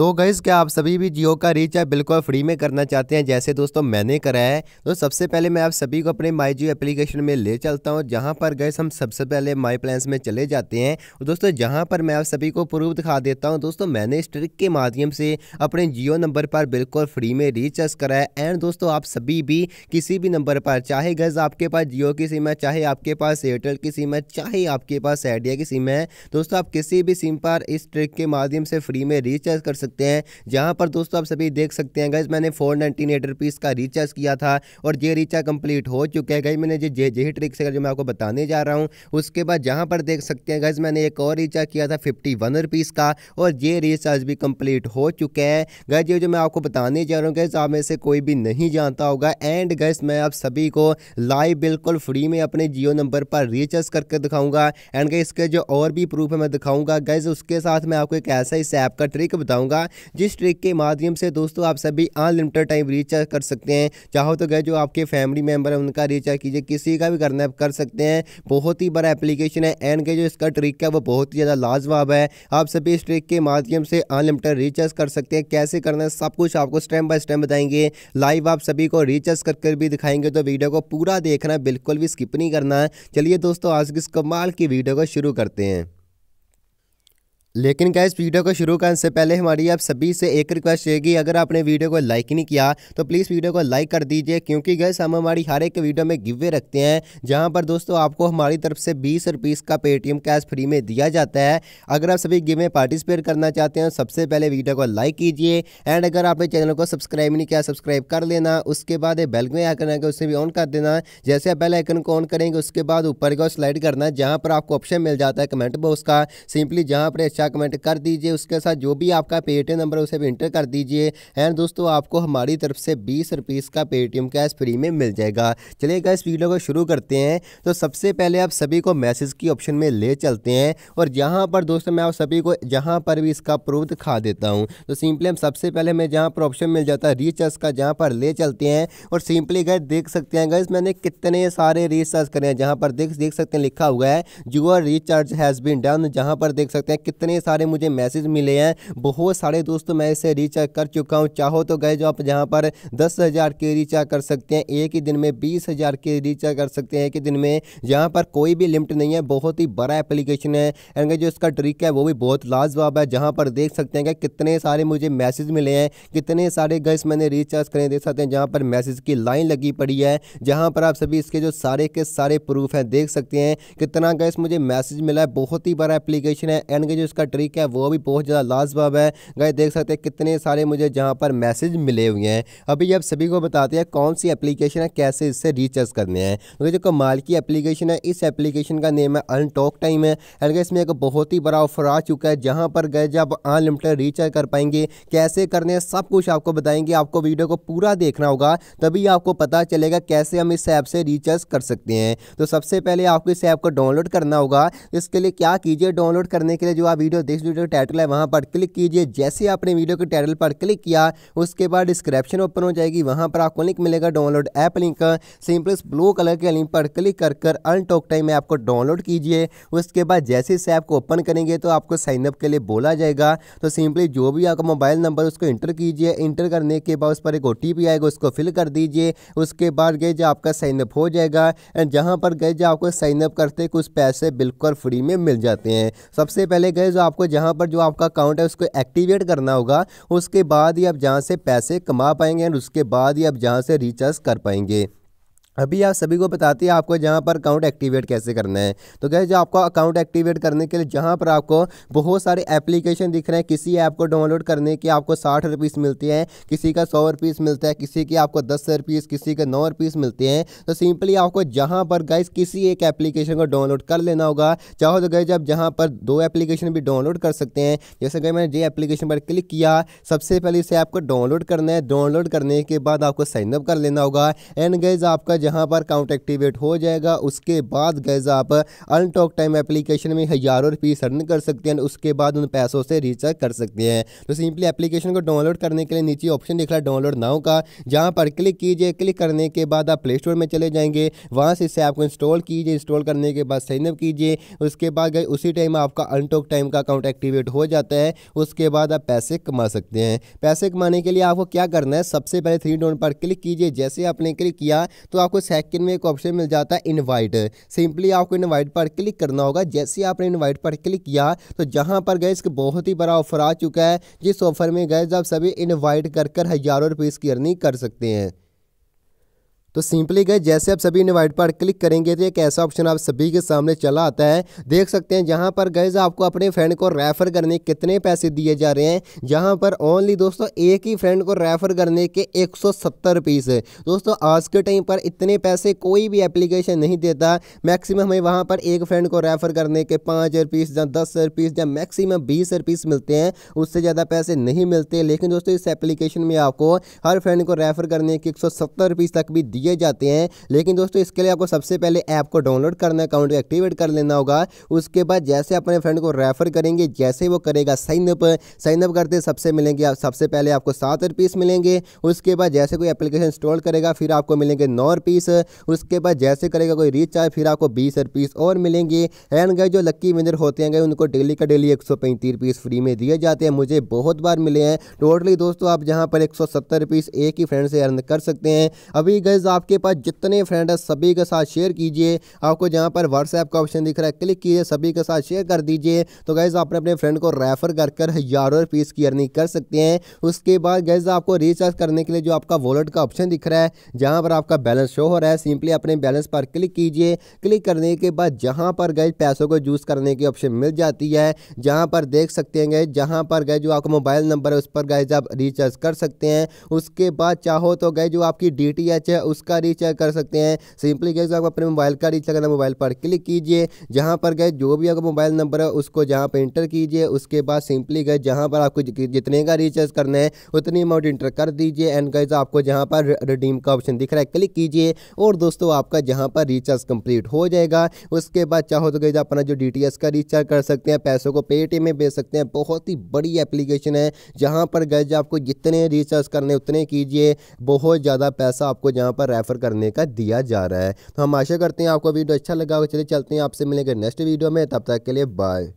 तो गईज़ क्या आप सभी भी जियो का रिचार्ज बिल्कुल फ्री में करना चाहते हैं जैसे दोस्तों मैंने करा है तो सबसे पहले मैं आप सभी को अपने माई जियो एप्लीकेशन में ले चलता हूँ जहाँ पर गए हम सबसे पहले माई प्लान्स में चले जाते हैं और दोस्तों जहाँ पर मैं आप सभी को प्रूफ दिखा देता हूँ दोस्तों मैंने इस ट्रिक के माध्यम से अपने जियो नंबर पर बिल्कुल फ्री में रिचार्ज कराया एंड दोस्तों आप सभी भी किसी भी नंबर पर चाहे गैस आपके पास जियो की सिम है चाहे आपके पास एयरटेल की सिम है चाहे आपके पास आइडिया की सिम है दोस्तों आप किसी भी सिम पर इस ट्रिक के माध्यम से फ्री में रिचार्ज कर सकते सकते हैं जहाँ पर दोस्तों आप सभी देख सकते हैं गैस मैंने फोर नाइन्टीन का रिचार्ज किया था और ये रिचार्ज कंप्लीट हो चुका है गई मैंने जो जे जे ट्रिक से जो मैं आपको बताने जा रहा हूँ उसके बाद जहाँ पर देख सकते हैं गैस मैंने एक और रिचार्ज किया था फिफ्टी वन का और ये रिचार्ज भी कंप्लीट हो चुका है गैस ये जो मैं आपको बताने जा रहा हूँ गैस आप में से कोई भी नहीं जानता होगा एंड गैस मैं आप सभी को लाइव बिल्कुल फ्री में अपने जियो नंबर पर रिचार्ज करके दिखाऊंगा एंड गैस इसके जो और भी प्रूफ है मैं दिखाऊंगा गैस उसके साथ मैं आपको एक ऐसा इस ऐप का ट्रिक बताऊंगा होगा जिस ट्रिक के माध्यम से दोस्तों आप सभी अनलिमिटेड टाइम रिचार्ज कर सकते हैं चाहो तो गए जो आपके फैमिली मेम्बर हैं उनका रिचार्ज कीजिए किसी का भी करना कर सकते हैं बहुत ही बड़ा एप्लीकेशन है एंड के जो इसका ट्रिक है वो बहुत ही ज़्यादा लाजवाब है आप सभी इस ट्रिक के माध्यम से अनलिमिटेड रिचार्ज कर सकते हैं कैसे करना है सब कुछ आपको स्टेप बाय स्टेप बताएंगे लाइव आप सभी को रिचार्ज करके भी दिखाएंगे तो वीडियो को पूरा देखना बिल्कुल भी स्किप नहीं करना है चलिए दोस्तों आज इस कमाल की वीडियो को शुरू करते हैं लेकिन क्या इस वीडियो को शुरू करने से पहले हमारी आप सभी से एक रिक्वेस्ट रहेगी अगर आपने वीडियो को लाइक नहीं किया तो प्लीज़ वीडियो को लाइक कर दीजिए क्योंकि गैस हम हमारी हर एक वीडियो में गिवे रखते हैं जहां पर दोस्तों आपको हमारी तरफ से बीस रुपीज़ का पेटीएम कैश फ्री में दिया जाता है अगर आप सभी गिव में पार्टिसिपेट करना चाहते हैं तो सबसे पहले वीडियो को लाइक कीजिए एंड अगर आपने चैनल को सब्सक्राइब नहीं किया सब्सक्राइब कर लेना उसके बाद बेल में आइकन आएगा उसे भी ऑन कर देना जैसे आप बेल आइकन को ऑन करेंगे उसके बाद ऊपर को स्लाइड करना जहाँ पर आपको ऑप्शन मिल जाता है कमेंट बॉक्स का सिंपली जहाँ पर अच्छा कमेंट कर दीजिए उसके साथ जो भी आपका पेटीएम नंबर उसे भी इंटर कर दीजिए एंड दोस्तों आपको हमारी तरफ से बीस रुपीज़ का पेटीएम कैश फ्री में मिल जाएगा चलिए इस वीडियो को शुरू करते हैं तो सबसे पहले आप सभी को मैसेज की ऑप्शन में ले चलते हैं और यहाँ पर दोस्तों मैं आप सभी को जहाँ पर भी इसका प्रूफ दिखा देता हूँ तो सिंपली हम सबसे पहले हमें जहाँ पर ऑप्शन मिल जाता है रिचार्ज का जहाँ पर ले चलते हैं और सिंपली गए देख सकते हैं गए मैंने कितने सारे रिचार्ज करे हैं जहाँ पर देख देख सकते हैं लिखा हुआ है your recharge has been done जहाँ पर देख सकते हैं कितने इतने सारे मुझे मैसेज मिले हैं बहुत सारे दोस्तों मैं इसे रिचार्ज कर चुका हूँ चाहो तो गए जो आप यहाँ पर दस हज़ार के रिचार्ज कर सकते हैं एक ही दिन में बीस हज़ार के रिचार्ज कर सकते हैं एक ही दिन में यहाँ पर कोई भी लिमिट नहीं है बहुत ही बड़ा एप्लीकेशन है एंड जो इसका ट्रिक है वो भी बहुत लाजवाब है जहाँ पर देख सकते हैं कि कितने सारे मुझे मैसेज मिले हैं कितने सारे गैस मैंने रिचार्ज करें देख सकते हैं जहाँ पर मैसेज की लाइन लगी पड़ी है जहाँ पर आप सभी इसके जो सारे के सारे प्रूफ हैं देख सकते हैं कितना गैस मुझे मैसेज मिला है बहुत ही बड़ा एप्लीकेशन है एंड जो इसका का ट्रिक है वो भी बहुत ज़्यादा लाजवाब है गए देख सकते हैं कितने सारे मुझे जहाँ पर मैसेज मिले हुए हैं अभी आप सभी को बताते हैं कौन सी एप्लीकेशन है कैसे इससे रिचार्ज करने हैं क्योंकि तो जो कमाल की एप्लीकेशन है इस एप्लीकेशन का नेम है अनटॉक टाइम है एंड इसमें एक बहुत ही बड़ा ऑफर आ चुका है जहाँ पर गए जब अनलिमिटेड रिचार्ज कर पाएंगे कैसे करने हैं सब कुछ आपको बताएंगे आपको वीडियो को पूरा देखना होगा तभी आपको पता चलेगा कैसे हम इस ऐप से रिचार्ज कर सकते हैं तो सबसे पहले आपको इस ऐप को डाउनलोड करना होगा इसके लिए क्या कीजिए डाउनलोड करने के लिए जो आप वीडियो दिस वीडियो टाइटल है वहाँ पर क्लिक कीजिए जैसे आपने वीडियो के टाइटल पर क्लिक किया उसके बाद डिस्क्रिप्शन ओपन हो जाएगी वहाँ पर आपको लिंक मिलेगा download app link simple blue colour के लिंक पर क्लिक कर कर अनटॉक टाइम में आपको डाउनलोड कीजिए उसके बाद जैसे इस ऐप को ओपन करेंगे तो आपको साइनअप के लिए बोला जाएगा तो सिंपली जो भी आपका मोबाइल नंबर उसको इंटर कीजिए इंटर करने के बाद उस पर एक ओ आएगा उसको फिल कर दीजिए उसके बाद गए जो आपका साइनअप हो जाएगा एंड जहाँ पर गए जो आपको साइनअप करते कुछ पैसे बिल्कुल फ्री में मिल जाते हैं सबसे पहले गए जो आपको जहाँ पर जो आपका अकाउंट है उसको एक्टिवेट करना होगा उसके बाद ही आप जहाँ से पैसे कमा पाएंगे और उसके बाद ही आप जहाँ से रिचार्ज कर पाएंगे अभी आप सभी को बताती है आपको जहाँ पर अकाउंट एक्टिवेट कैसे करना है तो गए जो आपको अकाउंट एक्टिवेट करने के लिए जहाँ पर आपको बहुत सारे एप्लीकेशन दिख रहे हैं किसी ऐप को डाउनलोड करने की आपको साठ रुपीस मिलते हैं किसी का सौ रुपीस मिलता है किसी की आपको दस रुपीस किसी के नौ रुपीस मिलते हैं तो सिंपली आपको जहाँ पर गए किसी एक एप्लीकेशन को डाउनलोड कर लेना होगा चाहो तो गए आप जहाँ पर दो एप्लीकेशन भी डाउनलोड कर सकते हैं जैसे गए मैंने जे एप्लीकेशन पर क्लिक किया सबसे पहले इसे आपको डाउनलोड करना है डाउनलोड करने के बाद आपको साइनअप कर लेना होगा एंड गैज आपका यहाँ पर अकाउंट एक्टिवेट हो जाएगा उसके बाद गैज़ आप अनटॉक टाइम एप्लीकेशन में हज़ारों रुपये सर्न कर सकते हैं उसके बाद उन पैसों से रिचार्ज कर सकते हैं तो सिंपली एप्लीकेशन को डाउनलोड करने के लिए नीचे ऑप्शन दिख रहा है डाउनलोड नाउ का जहाँ पर क्लिक कीजिए क्लिक करने के बाद आप प्ले स्टोर में चले जाएंगे वहाँ से इसे आपको इंस्टॉल कीजिए इंस्टॉल करने के बाद साइनअप कीजिए उसके बाद गए उसी टाइम आपका अनटॉक टाइम का अकाउंट एक्टिवेट हो जाता है उसके बाद आप पैसे कमा सकते हैं पैसे कमाने के लिए आपको क्या करना है सबसे पहले थ्री डॉट पर क्लिक कीजिए जैसे आपने क्लिक किया तो आपको सेकंड में एक ऑप्शन मिल जाता है इनवाइट सिंपली आपको इनवाइट पर क्लिक करना होगा जैसे आपने इनवाइट पर क्लिक किया तो जहां पर गए बहुत ही बड़ा ऑफर आ चुका है जिस ऑफर में गए आप सभी इन्वाइट कर कर हज़ारों रुपये की अर्निंग कर सकते हैं तो सिंपली गए जैसे आप सभी इन्वाइट पर क्लिक करेंगे तो एक ऐसा ऑप्शन आप सभी के सामने चला आता है देख सकते हैं जहां पर गए आपको अपने फ्रेंड को रेफर करने कितने पैसे दिए जा रहे हैं जहां पर ओनली दोस्तों एक ही फ्रेंड को रेफर करने के एक सौ है दोस्तों आज के टाइम पर इतने पैसे कोई भी एप्लीकेशन नहीं देता मैक्सिमम हमें वहाँ पर एक फ्रेंड को रेफर करने के पाँच रुपीस या दस रुपीस या मैक्सिमम बीस रुपीस मिलते हैं उससे ज़्यादा पैसे नहीं मिलते लेकिन दोस्तों इस एप्लीकेशन में आपको हर फ्रेंड को रेफर करने के एक सौ तक भी दिए जाते हैं लेकिन दोस्तों इसके लिए आपको सबसे पहले ऐप को डाउनलोड करना अकाउंट को एक्टिवेट कर लेना होगा उसके बाद जैसे अपने फ्रेंड को रेफर करेंगे जैसे वो करेगा साइनअप साइनअप करते सबसे मिलेंगे आप सबसे पहले आपको सात रुपीस मिलेंगे उसके बाद जैसे कोई एप्लीकेशन इंस्टॉल करेगा फिर आपको मिलेंगे नौ रुपीस उसके बाद जैसे करेगा कोई रिचार्ज फिर आपको बीस रुपीस और मिलेंगे एंड गए जो लक्की विनर होते हैं गए उनको डेली का डेली एक सौ फ्री में दिए जाते हैं मुझे बहुत बार मिले हैं टोटली दोस्तों आप जहाँ पर एक सौ एक ही फ्रेंड से अर्न कर सकते हैं अभी गैज आपके पास जितने फ्रेंड हैं सभी के साथ शेयर कीजिए आपको जहाँ पर व्हाट्सएप का ऑप्शन दिख रहा है क्लिक कीजिए सभी के साथ शेयर कर दीजिए तो गैज़ आपने अपने फ्रेंड को रेफ़र कर कर हज़ारों फीस की अर्निंग कर सकते हैं उसके बाद गैज़ आपको रिचार्ज करने के लिए जो आपका वॉलेट का ऑप्शन दिख रहा है जहाँ पर आपका बैलेंस शो हो रहा है सिंपली अपने बैलेंस पर क्लिक कीजिए क्लिक करने के बाद जहाँ पर गए पैसों को यूज़ करने की ऑप्शन मिल जाती है जहाँ पर देख सकते हैं गए जहाँ पर गए जो आपका मोबाइल नंबर है उस पर गए आप रिचार्ज कर सकते हैं उसके बाद चाहो तो गए जो आपकी डी है उस उसका रिचार्ज कर सकते हैं सिंपली गैस तो आप अपने मोबाइल का रिचार्ज करना मोबाइल पर क्लिक कीजिए जहाँ पर गए जो भी आपका मोबाइल नंबर है उसको जहाँ पर इंटर कीजिए उसके बाद सिंपली गए जहाँ पर आपको जितने का रिचार्ज करना है उतनी अमाउंट इंटर कर दीजिए एंड गैस आपको जहाँ पर रिडीम का ऑप्शन दिख रहा है क्लिक कीजिए और दोस्तों आपका जहाँ पर रिचार्ज कंप्लीट हो जाएगा उसके बाद चाहो तो गई अपना जो डी का रिचार्ज कर सकते हैं पैसों को पेटीएम में बेच सकते हैं बहुत ही बड़ी एप्लीकेशन है जहाँ पर गए आपको जितने रिचार्ज करने उतने कीजिए बहुत ज़्यादा पैसा आपको जहाँ पर रेफर करने का दिया जा रहा है तो हम आशा करते हैं आपको वीडियो अच्छा लगा हो चलिए चलते हैं आपसे मिलेंगे नेक्स्ट वीडियो में तब तक के लिए बाय